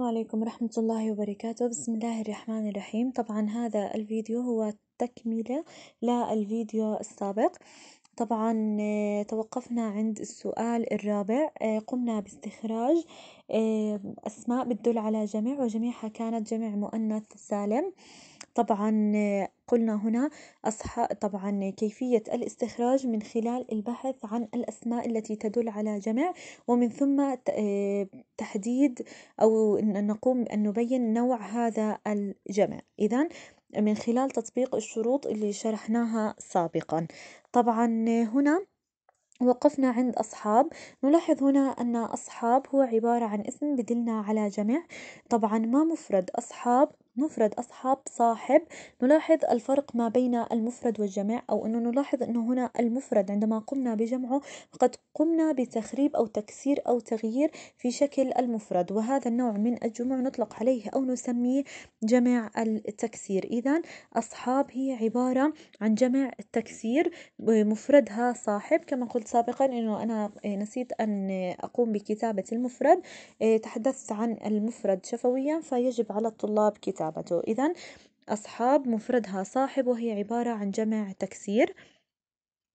السلام عليكم ورحمة الله وبركاته بسم الله الرحمن الرحيم طبعا هذا الفيديو هو تكملة للفيديو السابق طبعا آه، توقفنا عند السؤال الرابع آه، قمنا باستخراج آه، أسماء بتدل على جمع وجميعها كانت جمع مؤنث سالم طبعا قلنا هنا أصح طبعا كيفية الاستخراج من خلال البحث عن الأسماء التي تدل على جمع ومن ثم تحديد أو نقوم أن نبين نوع هذا الجمع إذا من خلال تطبيق الشروط اللي شرحناها سابقا طبعا هنا وقفنا عند أصحاب نلاحظ هنا أن أصحاب هو عبارة عن اسم بدلنا على جمع طبعا ما مفرد أصحاب مفرد أصحاب صاحب نلاحظ الفرق ما بين المفرد والجمع أو أنه نلاحظ أنه هنا المفرد عندما قمنا بجمعه فقد قمنا بتخريب أو تكسير أو تغيير في شكل المفرد وهذا النوع من الجمع نطلق عليه أو نسميه جمع التكسير إذا أصحاب هي عبارة عن جمع التكسير مفردها صاحب كما قلت سابقا أنه أنا نسيت أن أقوم بكتابة المفرد إيه، تحدثت عن المفرد شفويا فيجب على الطلاب كتابة وصلابته إذا أصحاب مفردها صاحب وهي عبارة عن جمع تكسير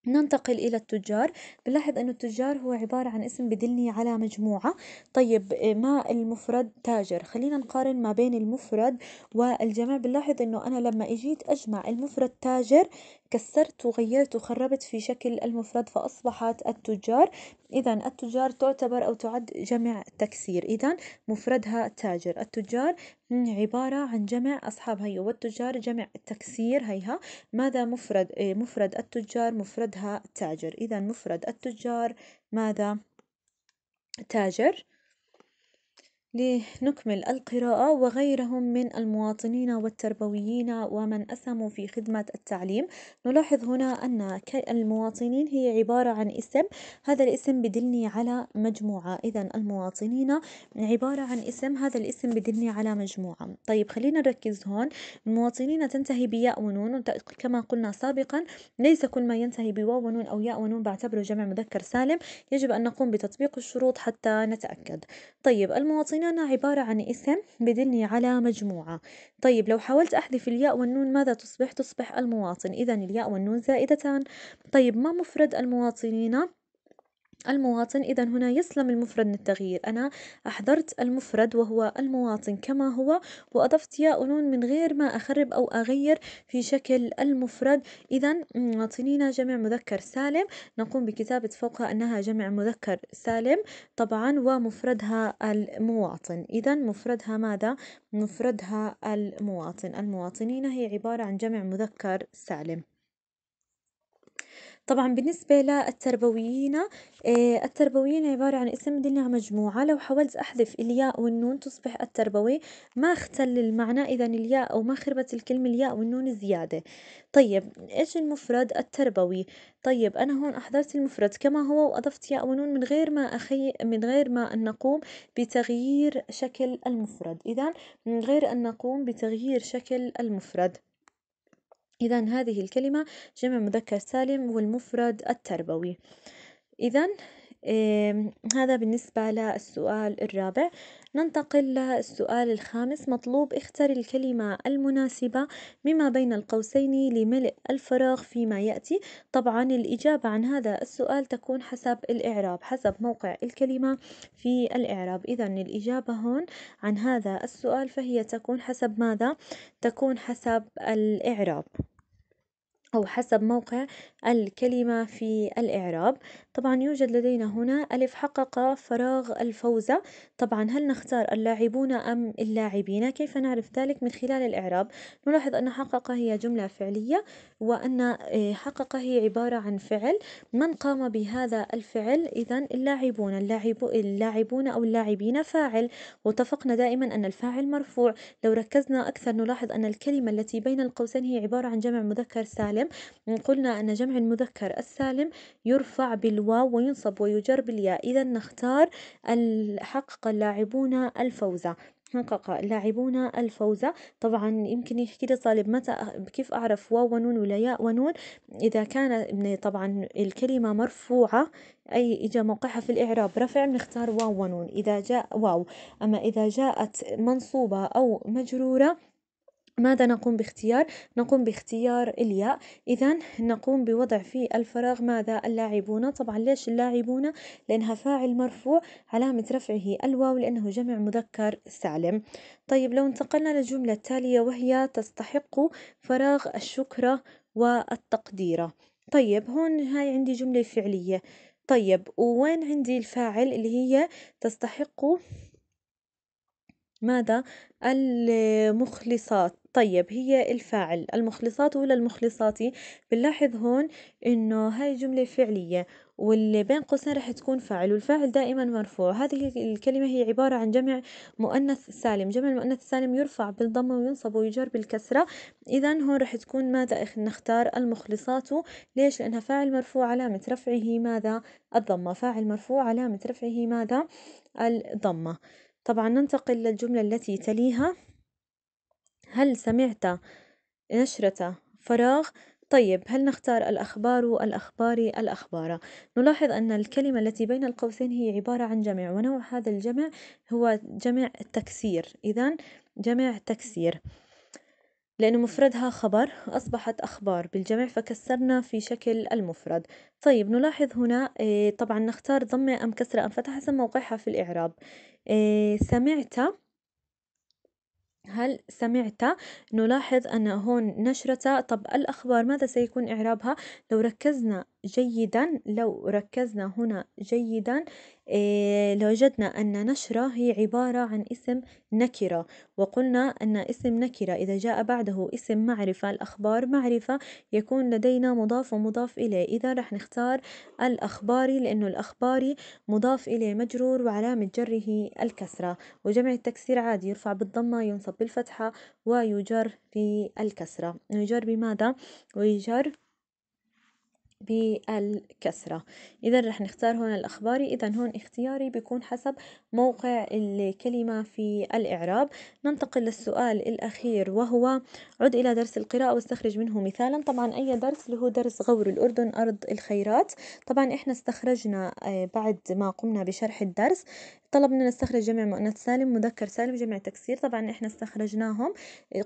ننتقل إلى التجار بنلاحظ إنه التجار هو عبارة عن اسم بدلني على مجموعة طيب آه، ما المفرد تاجر خلينا نقارن ما بين المفرد والجمع بنلاحظ إنه أنا لما إجيت أجمع المفرد تاجر كسرت وغيرت وخربت في شكل المفرد فأصبحت التجار إذا التجار تعتبر أو تعد جمع تكسير إذا مفردها تاجر التجار عبارة عن جمع أصحاب هي والتجار جمع تكسير هيها ماذا مفرد آه، مفرد التجار مفرد مفردها تاجر إذا مفرد التجار ماذا؟ تاجر لنكمل القراءة وغيرهم من المواطنين والتربويين ومن أسهموا في خدمة التعليم نلاحظ هنا أن المواطنين هي عبارة عن اسم هذا الاسم بدلني على مجموعة إذا المواطنين عبارة عن اسم هذا الاسم بدلني على مجموعة طيب خلينا نركز هون المواطنين تنتهي بياء ونون كما قلنا سابقا ليس كل ما ينتهي بواو ونون أو ياء ونون بعتبره جمع مذكر سالم يجب أن نقوم بتطبيق الشروط حتى نتأكد طيب المواطنين هنا أنا عبارة عن اسم بدلني على مجموعة طيب لو حاولت أحذف الياء والنون ماذا تصبح؟ تصبح المواطن إذا الياء والنون زائدتان طيب ما مفرد المواطنين؟ المواطن إذا هنا يسلم المفرد من التغيير أنا أحضرت المفرد وهو المواطن كما هو وأضفت ياء ونون من غير ما أخرب أو أغير في شكل المفرد إذا مواطنينا جمع مذكر سالم نقوم بكتابة فوقها أنها جمع مذكر سالم طبعا ومفردها المواطن إذا مفردها ماذا؟ مفردها المواطن المواطنين هي عبارة عن جمع مذكر سالم طبعاً بالنسبة للتربويين, آه، التربويين عبارة عن اسم يدل مجموعة, لو حاولت أحذف الياء والنون تصبح التربوي, ما اختل المعنى, إذاً الياء أو ما خربت الكلمة الياء والنون زيادة, طيب إيش المفرد؟ التربوي, طيب أنا هون أحذفت المفرد كما هو وأضفت ياء ونون من غير ما أخي من غير ما أن نقوم بتغيير شكل المفرد, إذاً من غير أن نقوم بتغيير شكل المفرد. إذا هذه الكلمة جمع مذكر سالم والمفرد التربوي إذا هذا بالنسبة للسؤال الرابع ننتقل للسؤال الخامس مطلوب اختر الكلمة المناسبة مما بين القوسين لملء الفراغ فيما يأتي طبعا الإجابة عن هذا السؤال تكون حسب الإعراب حسب موقع الكلمة في الإعراب إذا الإجابة هون عن هذا السؤال فهي تكون حسب ماذا؟ تكون حسب الإعراب أو حسب موقع الكلمة في الإعراب طبعا يوجد لدينا هنا ألف حقق فراغ الفوز طبعا هل نختار اللاعبون أم اللاعبين كيف نعرف ذلك من خلال الإعراب نلاحظ أن حقق هي جملة فعلية وأن آه، حقق هي عبارة عن فعل من قام بهذا الفعل إذا اللاعبون اللاعب اللاعبون أو اللاعبين فاعل واتفقنا دائما أن الفاعل مرفوع لو ركزنا أكثر نلاحظ أن الكلمة التي بين القوسين هي عبارة عن جمع مذكر سالم قلنا أن جمع المذكر السالم يرفع بال الواو وينصب ويجر بالياء إذا نختار حقق اللاعبون الفوز حقق اللاعبون الفوز طبعا يمكن يحكي لي طالب متى كيف أعرف واو ونون ولا ياء ونون إذا كان طبعا الكلمة مرفوعة أي إجا موقعها في الإعراب رفع بنختار واو ونون إذا جاء واو أما إذا جاءت منصوبة أو مجرورة ماذا نقوم باختيار؟ نقوم باختيار الياء إذا نقوم بوضع في الفراغ ماذا اللاعبون طبعا ليش اللاعبون لأنها فاعل مرفوع علامة رفعه الواو لأنه جمع مذكر سالم طيب لو انتقلنا للجملة التالية وهي تستحق فراغ الشكر والتقدير. طيب هون هاي عندي جملة فعلية طيب وين عندي الفاعل اللي هي تستحق ماذا المخلصات طيب هي الفاعل المخلصات ولا المخلصات بنلاحظ هون إنه هاي جملة فعلية واللي بين قوسين رح تكون فاعل والفاعل دائما مرفوع هذه الكلمة هي عبارة عن جمع مؤنث سالم جمع المؤنث السالم يرفع بالضمة وينصب ويجر بالكسرة إذا هون رح تكون ماذا نختار المخلصات ليش لأنها فاعل مرفوع علامة رفعه ماذا الضمة فاعل مرفوع علامة رفعه ماذا الضمة طبعا ننتقل للجملة التي تليها هل سمعت نشرة فراغ طيب هل نختار الأخبار الأخبار الأخبار نلاحظ أن الكلمة التي بين القوسين هي عبارة عن جمع ونوع هذا الجمع هو جمع تكسير إذا جمع تكسير لأن مفردها خبر أصبحت أخبار بالجمع فكسرنا في شكل المفرد طيب نلاحظ هنا آه، طبعا نختار ضمة أم كسرة أم فتحة حسب موقعها في الإعراب آه، سمعت هل سمعت نلاحظ أن هون نشرة طب الأخبار ماذا سيكون إعرابها لو ركزنا جيدا لو ركزنا هنا جيدا آه، لوجدنا أن نشرة هي عبارة عن اسم نكرة وقلنا أن اسم نكرة إذا جاء بعده اسم معرفة الأخبار معرفة يكون لدينا مضاف ومضاف إليه إذا رح نختار الأخباري لأنه الأخباري مضاف إليه مجرور وعلامة جره الكسرة وجمع التكسير عادي يرفع بالضمة ينصب بالفتحة ويجر بالكسرة يجر بماذا؟ ويجر بالكسرة إذا رح نختار هون الأخباري إذا هون اختياري بيكون حسب موقع الكلمة في الإعراب ننتقل للسؤال الأخير وهو عد إلى درس القراءة واستخرج منه مثالا طبعا أي درس اللي هو درس غور الأردن أرض الخيرات طبعا إحنا استخرجنا آه، بعد ما قمنا بشرح الدرس طلب مننا نستخرج جمع مؤنث سالم مذكر سالم جمع تكسير طبعا احنا استخرجناهم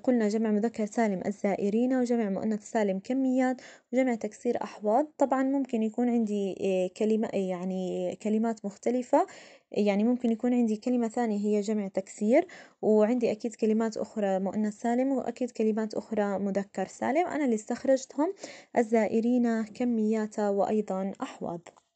قلنا جمع مذكر سالم الزائرين وجمع مؤنث سالم كميات وجمع تكسير أحواض طبعا ممكن يكون عندي آه، كلمة آه، يعني آه، كلمات مختلفة يعني ممكن يكون عندي كلمة ثانية هي جمع تكسير وعندي أكيد كلمات أخرى مؤنث سالم وأكيد كلمات أخرى مذكر سالم أنا اللي استخرجتهم الزائرين كميات وأيضا أحواض